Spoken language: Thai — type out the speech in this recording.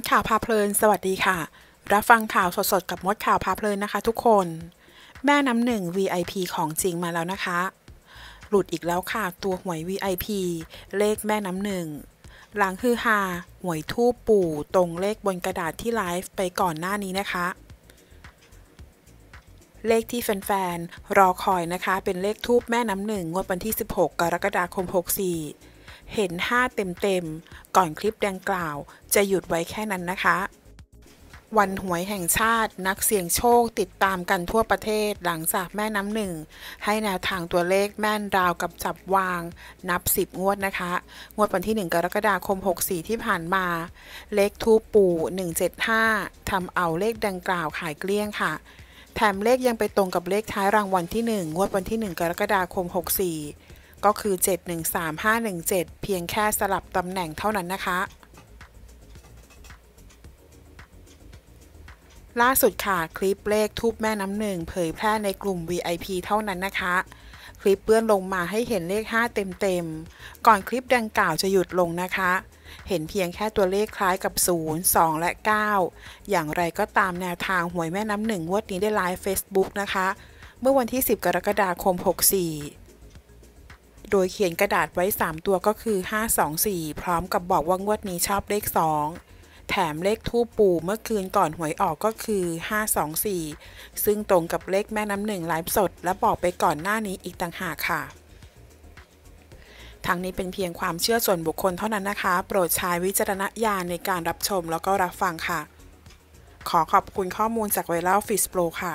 ดข่าวพาเพลิน สวัสดีค่ะ รับฟังข่าวสดๆ กับมดข่าวพาเพลินนะคะทุกคน แม่น้ำหนึ่ง VIP ของจริงมาแล้วนะคะ หลุดอีกแล้วค่ะ ตัวหวย VIP เลขแม่น้ำหนึ่งหลังฮือฮาหวยทูปปู่ ตรงเลขบนกระดาษที่ไลฟ์ไปก่อนหน้านี้นะคะ เลขที่แฟนๆรอคอยนะคะ เป็นเลขทูปแม่น้ำหนึ่งงวดวันที่ 16 กรกฎาคม64เห็น 5 เต็มๆก่อนคลิปดังกล่าว จะหยุดไว้แค่นั้นนะคะ วันหวยแห่งชาตินักเสี่ยงโชคติดตามกันทั่วประเทศหลังจากแม่น้ำหนึ่ง ให้แนวทางตัวเลขแม่นราวกับจับวาง นับ 10 งวดนะคะ งวดวันที่ 1 กรกฎาคม 64 ที่ผ่านมา เลขทูปปู่ 175ทำเอาเลขดังกล่าวขายเกลี้ยงค่ะ แถมเลขยังไปตรงกับเลขท้ายรางวัลที่ 1 งวดวันที่ 1 กรกฎาคม 64ก็คือ 713517 เพียงแค่สลับตำแหน่งเท่านั้นนะคะ ล่าสุดค่ะ คลิปเลขทูบแม่น้ำหนึ่ง เผยแพร่ในกลุ่ม VIP เท่านั้นนะคะ คลิปเปื้อนลงมาให้เห็นเลข 5 เต็มๆ ก่อนคลิปดังกล่าวจะหยุดลงนะคะ เห็นเพียงแค่ตัวเลขคล้ายกับ 0 2 และ 9 อย่างไรก็ตามแนวทางหวยแม่น้ำหนึ่งวดนี้ได้ไลฟ์ Facebook นะคะ เมื่อวันที่ 10 กรกฎาคม 64โดยเขียนกระดาษไว้ 3 ตัวก็คือ 524 พร้อมกับบอกว่างวดนี้ชอบเลข 2 แถมเลขทูปปู่เมื่อคืนก่อนหวยออกก็คือ 524 ซึ่งตรงกับเลขแม่น้ำหนึ่งไลฟ์สด และบอกไปก่อนหน้านี้อีกต่างหากค่ะทางนี้เป็นเพียงความเชื่อส่วนบุคคลเท่านั้นนะคะ โปรดใช้วิจารณญาณในการรับชมแล้วก็รับฟังค่ะ ขอขอบคุณข้อมูลจากไวรัลฟิสโปรค่ะ